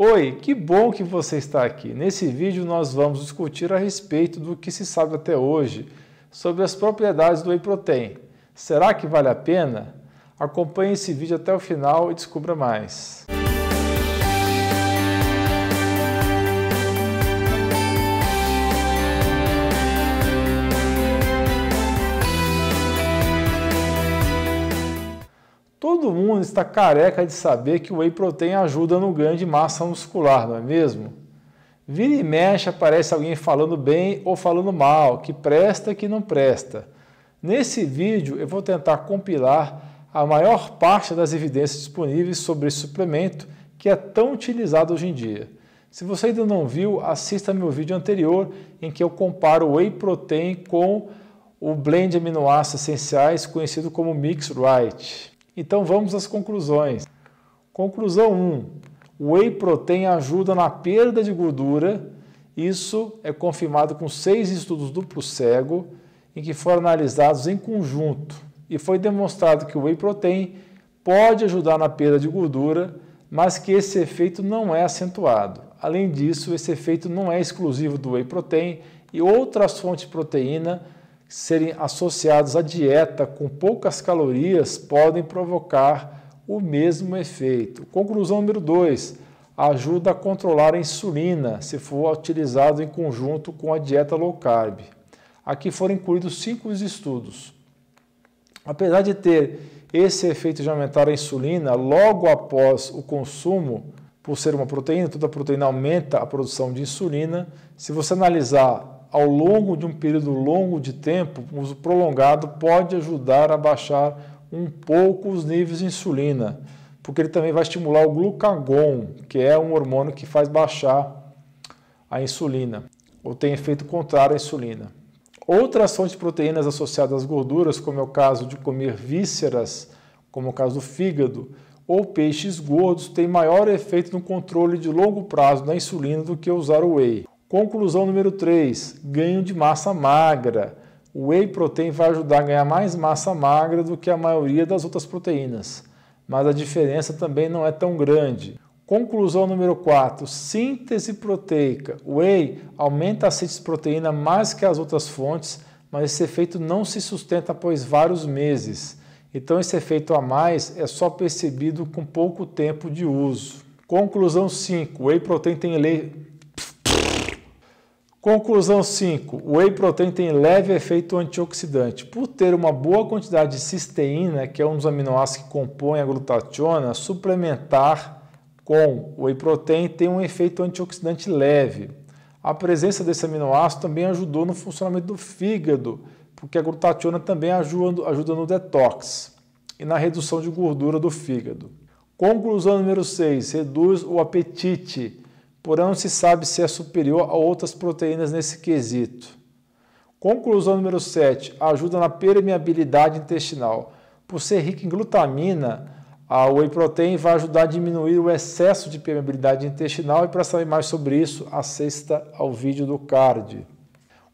Oi, que bom que você está aqui. Nesse vídeo nós vamos discutir a respeito do que se sabe até hoje sobre as propriedades do whey protein. Será que vale a pena? Acompanhe esse vídeo até o final e descubra mais. Todo mundo está careca de saber que o whey protein ajuda no ganho de massa muscular, não é mesmo? Vira e mexe aparece alguém falando bem ou falando mal, que presta que não presta. Nesse vídeo eu vou tentar compilar a maior parte das evidências disponíveis sobre esse suplemento que é tão utilizado hoje em dia. Se você ainda não viu, assista meu vídeo anterior em que eu comparo o whey protein com o blend de aminoácidos essenciais conhecido como mix right. Então vamos às conclusões. Conclusão 1. O whey protein ajuda na perda de gordura. Isso é confirmado com seis estudos duplo cego, em que foram analisados em conjunto. E foi demonstrado que o whey protein pode ajudar na perda de gordura, mas que esse efeito não é acentuado. Além disso, esse efeito não é exclusivo do whey protein e outras fontes de proteína serem associados à dieta com poucas calorias podem provocar o mesmo efeito. Conclusão número 2: ajuda a controlar a insulina se for utilizado em conjunto com a dieta low carb. Aqui foram incluídos cinco estudos. Apesar de ter esse efeito de aumentar a insulina logo após o consumo, por ser uma proteína, toda proteína aumenta a produção de insulina. Se você analisar ao longo de um período longo de tempo, uso prolongado pode ajudar a baixar um pouco os níveis de insulina, porque ele também vai estimular o glucagon, que é um hormônio que faz baixar a insulina, ou tem efeito contrário à insulina. Outras fontes de proteínas associadas às gorduras, como é o caso de comer vísceras, como é o caso do fígado, ou peixes gordos, têm maior efeito no controle de longo prazo da insulina do que usar o whey. Conclusão número 3: ganho de massa magra. O whey protein vai ajudar a ganhar mais massa magra do que a maioria das outras proteínas, mas a diferença também não é tão grande. Conclusão número 4: síntese proteica. O whey aumenta a síntese proteína mais que as outras fontes, mas esse efeito não se sustenta após vários meses. Então, esse efeito a mais é só percebido com pouco tempo de uso. Conclusão 5: whey protein tem lei Conclusão 5. O whey protein tem leve efeito antioxidante. Por ter uma boa quantidade de cisteína, que é um dos aminoácidos que compõe a glutationa, suplementar com o whey protein tem um efeito antioxidante leve. A presença desse aminoácido também ajudou no funcionamento do fígado, porque a glutationa também ajuda, ajuda no detox e na redução de gordura do fígado. Conclusão número 6. Reduz o apetite porém não se sabe se é superior a outras proteínas nesse quesito. Conclusão número 7. Ajuda na permeabilidade intestinal. Por ser rica em glutamina, a whey protein vai ajudar a diminuir o excesso de permeabilidade intestinal e para saber mais sobre isso, assista ao vídeo do CARD.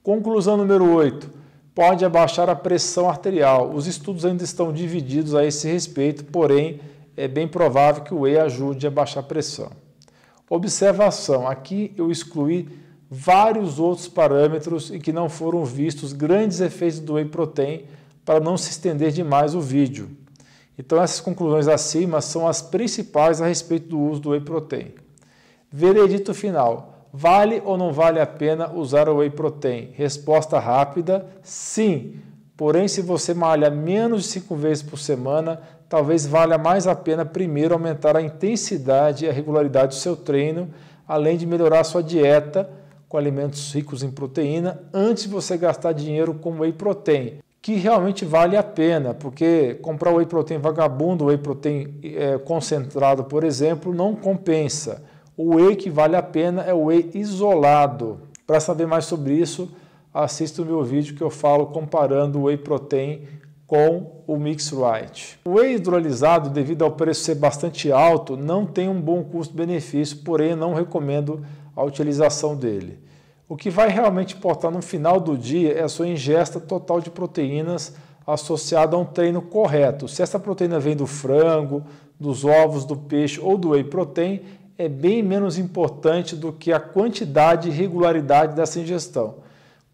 Conclusão número 8. Pode abaixar a pressão arterial. Os estudos ainda estão divididos a esse respeito, porém é bem provável que o whey ajude a baixar a pressão. Observação: aqui eu excluí vários outros parâmetros e que não foram vistos grandes efeitos do whey protein para não se estender demais o vídeo. Então essas conclusões acima são as principais a respeito do uso do whey protein. Veredito final: vale ou não vale a pena usar o whey protein? Resposta rápida: sim. Porém, se você malha menos de 5 vezes por semana, talvez valha mais a pena primeiro aumentar a intensidade e a regularidade do seu treino, além de melhorar a sua dieta com alimentos ricos em proteína, antes de você gastar dinheiro com whey protein, que realmente vale a pena, porque comprar whey protein vagabundo, whey protein é, concentrado, por exemplo, não compensa. O whey que vale a pena é o whey isolado. Para saber mais sobre isso, assista o meu vídeo que eu falo comparando o whey protein com o mix right. O whey hidrolisado, devido ao preço ser bastante alto, não tem um bom custo-benefício, porém não recomendo a utilização dele. O que vai realmente importar no final do dia é a sua ingesta total de proteínas associada a um treino correto. Se essa proteína vem do frango, dos ovos, do peixe ou do whey protein, é bem menos importante do que a quantidade e regularidade dessa ingestão.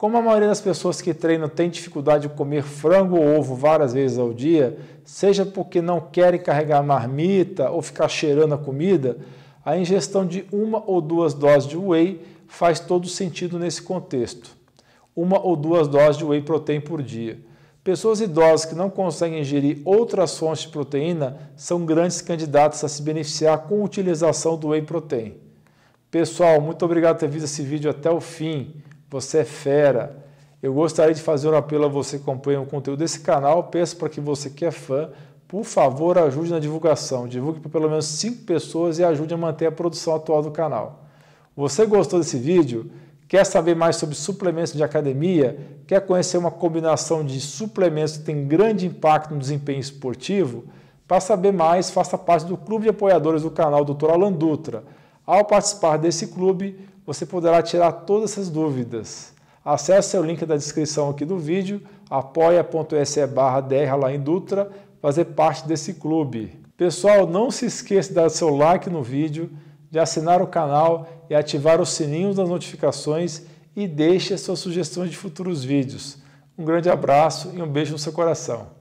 Como a maioria das pessoas que treinam tem dificuldade de comer frango ou ovo várias vezes ao dia, seja porque não querem carregar marmita ou ficar cheirando a comida, a ingestão de uma ou duas doses de whey faz todo sentido nesse contexto. Uma ou duas doses de whey protein por dia. Pessoas idosas que não conseguem ingerir outras fontes de proteína são grandes candidatos a se beneficiar com a utilização do whey protein. Pessoal, muito obrigado por ter visto esse vídeo até o fim. Você é fera. Eu gostaria de fazer um apelo a você que acompanha o conteúdo desse canal. Peço para que você que é fã, por favor, ajude na divulgação. Divulgue para pelo menos 5 pessoas e ajude a manter a produção atual do canal. Você gostou desse vídeo? Quer saber mais sobre suplementos de academia? Quer conhecer uma combinação de suplementos que tem grande impacto no desempenho esportivo? Para saber mais, faça parte do clube de apoiadores do canal Dr. Alan Dutra. Ao participar desse clube, você poderá tirar todas essas dúvidas. Acesse o link da descrição aqui do vídeo, apoia.se barra Dutra, fazer parte desse clube. Pessoal, não se esqueça de dar seu like no vídeo, de assinar o canal e ativar o sininho das notificações e deixe suas sugestões de futuros vídeos. Um grande abraço e um beijo no seu coração.